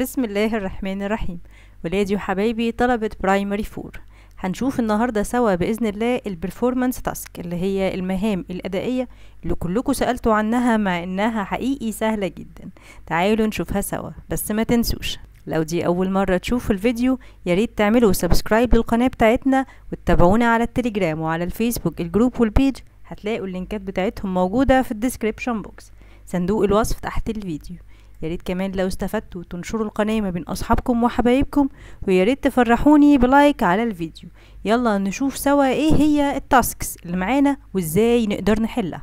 بسم الله الرحمن الرحيم ولادي وحبايبي طلبة برايمري فور هنشوف النهاردة سوا بإذن الله البرفورمانس تاسك اللي هي المهام الأدائية اللي كلكم سألتوا عنها مع إنها حقيقي سهلة جدا تعالوا نشوفها سوا بس ما تنسوش لو دي أول مرة تشوفوا الفيديو ياريت تعملوا سبسكرايب للقناة بتاعتنا وتتابعونا على التليجرام وعلى الفيسبوك الجروب والبيج هتلاقوا اللينكات بتاعتهم موجودة في الديسكريبشن بوكس صندوق الوصف تحت الفيديو ياريت كمان لو استفدتوا تنشروا القناة ما بين أصحابكم وحبايبكم وياريت تفرحوني بلايك على الفيديو يلا نشوف سوا ايه هي التاسكس اللي معانا وازاي نقدر نحلها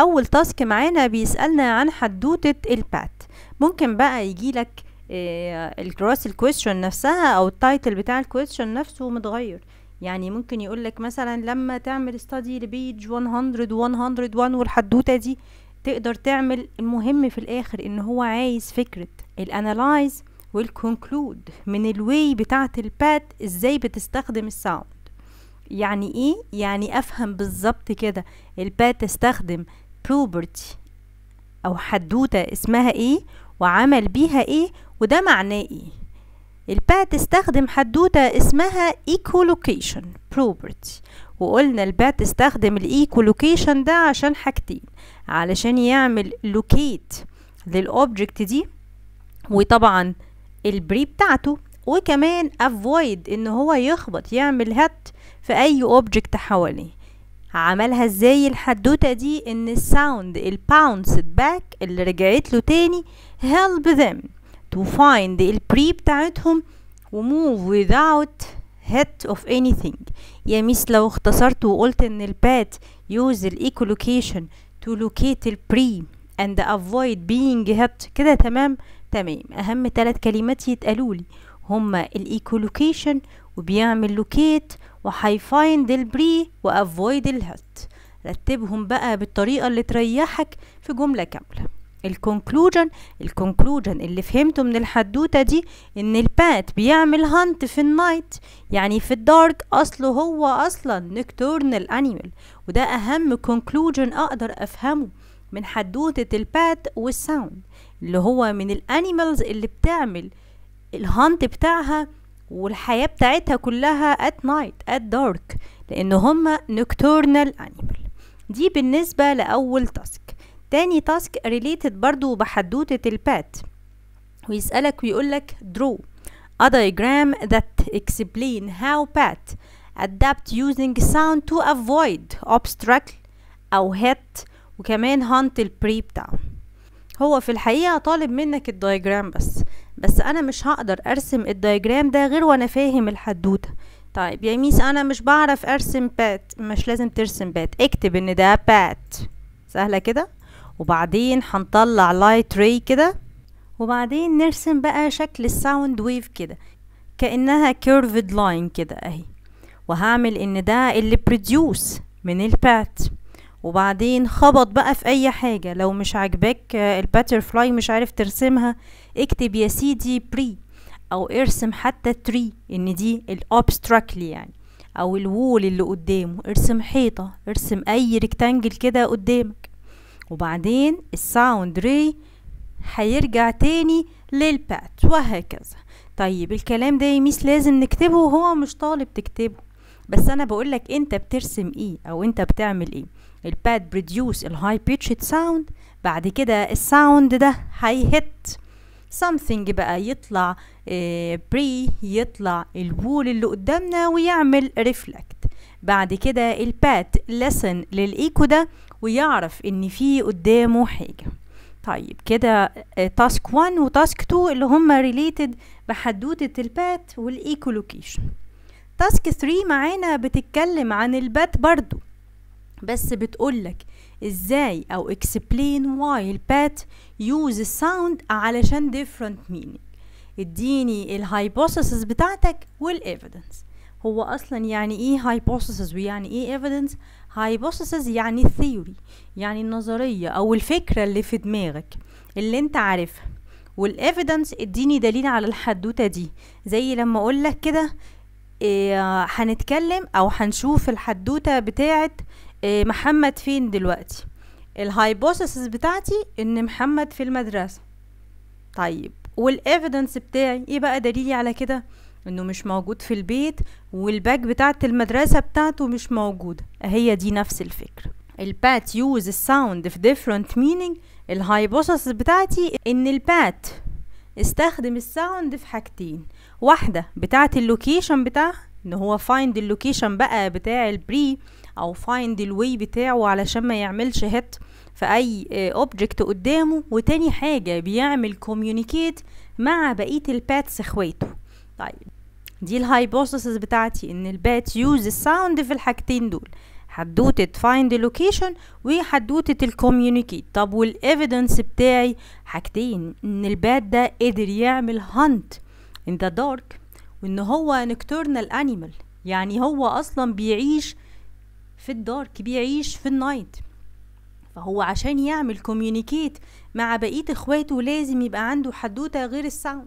أول تاسك معانا بيسألنا عن حدوتة البات ممكن بقى يجيلك إيه الكروس الكويستشن نفسها أو التايتل بتاع الكويستشن نفسه متغير يعني ممكن يقولك مثلا لما تعمل ستادي لبيج 100 101 والحدوتة دي تقدر تعمل المهم في الاخر ان هو عايز فكره الانالايز والكونكلود من الوي بتاعه البات ازاي بتستخدم الساوند يعني ايه يعني افهم بالظبط كده البات تستخدم بروبرتي او حدوته اسمها ايه وعمل بيها ايه وده معناه ايه البات تستخدم حدوتة اسمها ايكولوكيشن property وقلنا البات استخدم الايكولوكيشن e ده عشان حاجتين علشان يعمل لوكيت للاوبجكت دي وطبعا البري بتاعته وكمان افويد ان هو يخبط يعمل هات في اي اوبجكت حواليه عملها ازاي الحدوته دي ان الساوند الباونس باك اللي رجعت له تاني help them to find البري بتاعتهم move without head of anything يا ميس لو اختصرت وقلت ان البات use echolocation to locate the prey and avoid being hit كده تمام تمام اهم ثلاث كلمات يتقالوا لي هما الايكولوكيشن وبيعمل لوكيت وهيفايند البري وافويد الهت رتبهم بقى بالطريقه اللي تريحك في جمله كامله الكونكلوجن الكونكلوجن اللي فهمته من الحدوته دي ان البات بيعمل هانت في النايت يعني في الدارك اصله هو اصلا نكتورنال انيمال وده اهم كونكلوجن اقدر افهمه من حدوته البات والساوند اللي هو من الانيمالز اللي بتعمل الهانت بتاعها والحياه بتاعتها كلها ات نايت ات دارك لان هما نكتورنال انيمال دي بالنسبه لاول تاسك تاني تاسك ريليتد برضو بحدوتة البات ويسألك ويقولك draw a diagram that explain how pat adapt using sound to avoid obstacle أو hit وكمان hunt البري بتاعه هو في الحقيقة طالب منك الدايجرام بس بس أنا مش هقدر أرسم الدايجرام ده غير وأنا فاهم الحدوتة طيب يا ميس أنا مش بعرف أرسم بات مش لازم ترسم بات اكتب إن ده بات سهلة كده وبعدين هنطلع لايت راي كده وبعدين نرسم بقى شكل الساوند ويف كده كأنها كيرفد لاين كده اهي وهعمل ان ده اللي بروديوس من البات وبعدين خبط بقى في اي حاجه لو مش عاجباك الباترفلاي مش عارف ترسمها اكتب يا سيدي بري او ارسم حتى تري ان دي الابستراكتلي يعني او الوول اللي قدامه ارسم حيطه ارسم اي ريكتانجل كده قدامك وبعدين الساوند ري هيرجع تاني للبات وهكذا طيب الكلام ده مش لازم نكتبه وهو مش طالب تكتبه بس انا بقولك انت بترسم ايه او انت بتعمل ايه الباد بريديوس الهاي بيتش ساوند بعد كده الساوند ده هيهت something بقى يطلع بري آه، يطلع البول اللي قدامنا ويعمل ريفلكت بعد كده البات لسن للايكو ده ويعرف ان في قدامه حاجة طيب كده تاسك 1 وتاسك 2 اللي هما ريليتد بحدوتة البات والايكولوكيشن تاسك 3 معانا بتتكلم عن البات برضو بس بتقولك ازاي او explain why البات use sound علشان different meaning اديني الهايبوثيسز بتاعتك والايفيدنس هو اصلا يعني ايه هايبوثيسز ويعني ايه ايفيدنس hypothesis يعني الثيوري يعني النظرية أو الفكرة اللي في دماغك اللي انت عارفها والإيفيدنس اديني دليل على الحدوتة دي زي لما اقولك كده إيه هنتكلم او هنشوف الحدوتة بتاعة آه، إيه محمد فين دلوقتي الهايبوثيسز بتاعتي ان محمد في المدرسة طيب والإيفيدنس بتاعي ايه بقى دليلي على كده انه مش موجود في البيت والباك بتاعت المدرسه بتاعته مش موجوده هي دي نفس الفكره البات يوز الساوند في different مينينج الهايبوثيسس بتاعتي ان البات استخدم الساوند في حاجتين واحده بتاعت اللوكيشن بتاعها ان هو فايند اللوكيشن بقى بتاع البري او فايند الواي بتاعه علشان ما يعملش هيت في اي اوبجكت آه، قدامه وتاني حاجه بيعمل كوميونيكيت مع بقيه الباتس اخواته طيب دي الهايبوثيسيس بتاعتي ان البات يوز الساوند في الحاجتين دول حدوته فايند لوكيشن وحدوته الكوميونيكيت طب والايفيدنس بتاعي حاجتين ان البات ده قدر يعمل هانت ان ذا دارك وان هو نكتورنال انيمال يعني هو اصلا بيعيش في الدارك بيعيش في النايت فهو عشان يعمل كوميونيكيت مع بقيه اخواته لازم يبقى عنده حدوته غير الساوند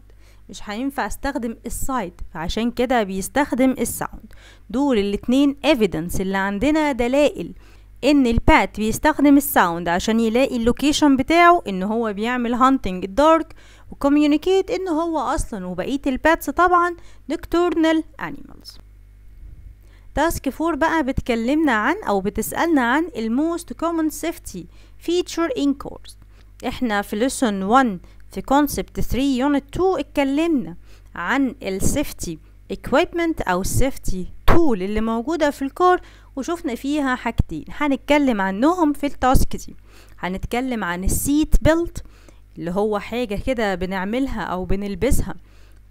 مش هينفع استخدم السايت فعشان كده بيستخدم الساوند دول الاتنين evidence اللي عندنا دلائل ان البات بيستخدم الساوند عشان يلاقي اللوكيشن بتاعه ان هو بيعمل هانتنج الدارك وكوميونيكيت ان هو اصلا وبقيه الباتس طبعا نكتورنال انيمالز تاسك فور بقى بتكلمنا عن او بتسالنا عن الموست كومن سيفتي فيتشر ان كورس احنا في ليسون 1 في كونسبت 3 يونت 2 اتكلمنا عن السيفتي equipment او السيفتي تول اللي موجودة في الكور وشفنا فيها حاجتين هنتكلم عنهم في التاسك دي هنتكلم عن السيت بيلت اللي هو حاجة كده بنعملها او بنلبسها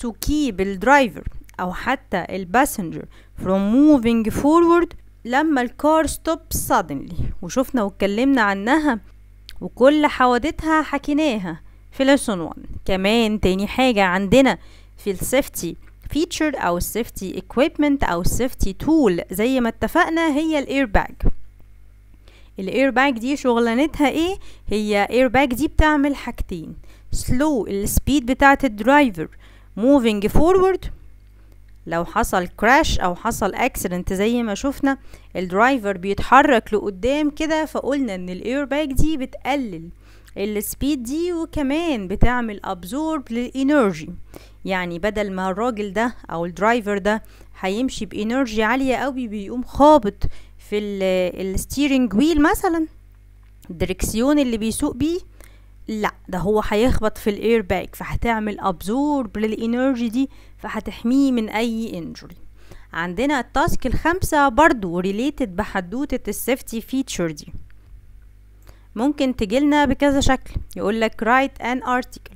to keep الدرايفر او حتى الباسنجر from moving forward لما الكار ستوب suddenly وشفنا واتكلمنا عنها وكل حوادثها حكيناها في lesson 1 كمان تاني حاجة عندنا في السيفتي feature أو السيفتي equipment أو السيفتي tool زي ما اتفقنا هي الاير باج الاير باج دي شغلانتها ايه هي اير باج دي بتعمل حاجتين slow السبيد بتاعة الدرايفر moving forward لو حصل كراش او حصل اكسيدنت زي ما شفنا الدرايفر بيتحرك لقدام كده فقلنا ان الاير باج دي بتقلل السبيد دي وكمان بتعمل ابزورب للانرجي يعني بدل ما الراجل ده او الدرايفر ده هيمشي بانرجي عاليه قوي بيقوم خابط في الستيرنج ويل مثلا الدركسيون اللي بيسوق بيه لا ده هو هيخبط في الاير باك فهتعمل ابزورب للانرجي دي فهتحميه من اي انجري عندنا التاسك الخامسة برضو ريليتد بحدوتة السيفتي فيتشر دي ممكن تجيلنا بكذا شكل يقولك write an article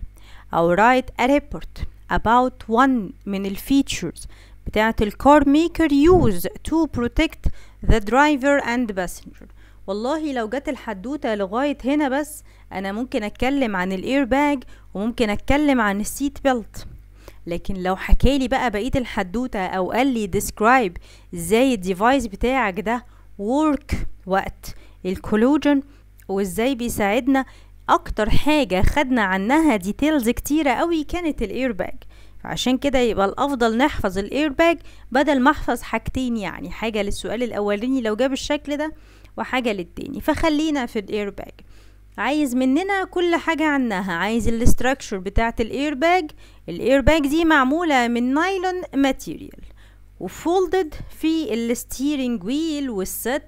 أو write a report about one من الفيتشرز بتاعة الكار maker use to protect the driver and passenger والله لو جت الحدوتة لغاية هنا بس أنا ممكن أتكلم عن الإير باج وممكن أتكلم عن السيت بيلت لكن لو حكالي بقى بقية الحدوتة أو قال لي describe إزاي الديفايس بتاعك ده work وقت الكولوجن وازاي بيساعدنا اكتر حاجة خدنا عنها ديتيلز كتيرة قوي كانت الايرباج عشان كده يبقى الافضل نحفظ الايرباج بدل ما احفظ حاجتين يعني حاجة للسؤال الاولاني لو جاب الشكل ده وحاجة للتاني فخلينا في الايرباج عايز مننا كل حاجة عنها عايز الاستراكشور بتاعت الايرباج الايرباج دي معمولة من نايلون ماتيريال وفولدد في الستيرينج ويل والست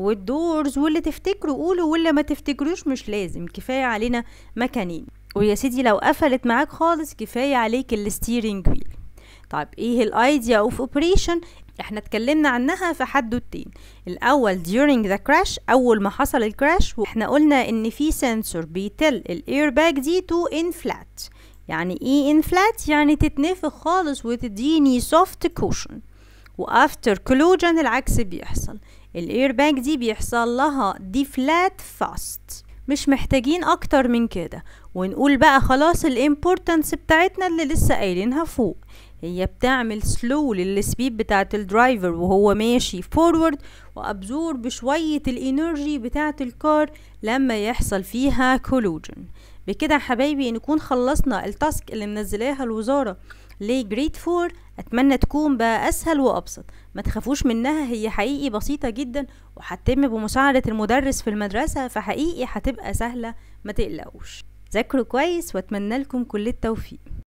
والدورز واللي تفتكروا قولوا واللي ما تفتكروش مش لازم كفاية علينا مكانين ويا سيدي لو قفلت معاك خالص كفاية عليك الستيرينج ويل طيب ايه الايديا اوف اوبريشن احنا اتكلمنا عنها في حدوتين الاول during the crash اول ما حصل الكراش واحنا قلنا ان في سنسور بيتل الاير دي تو ان فلات يعني ايه ان فلات يعني تتنفخ خالص وتديني soft كوشن وافتر كلوجن العكس بيحصل الاير باج دي بيحصل لها ديفلات فاست مش محتاجين اكتر من كده ونقول بقى خلاص الامبورتنس بتاعتنا اللي لسه قايلينها فوق هي بتعمل سلو للسبيد بتاعة الدرايفر وهو ماشي فورورد وابزور بشوية الانرجي بتاعة الكار لما يحصل فيها كولوجن بكده حبايبي نكون خلصنا التاسك اللي منزلاها الوزارة لجريد فور اتمنى تكون بقى اسهل وابسط ما تخافوش منها هي حقيقي بسيطة جدا وهتتم بمساعدة المدرس في المدرسة فحقيقي هتبقى سهلة ما تقلقوش ذاكروا كويس واتمنى لكم كل التوفيق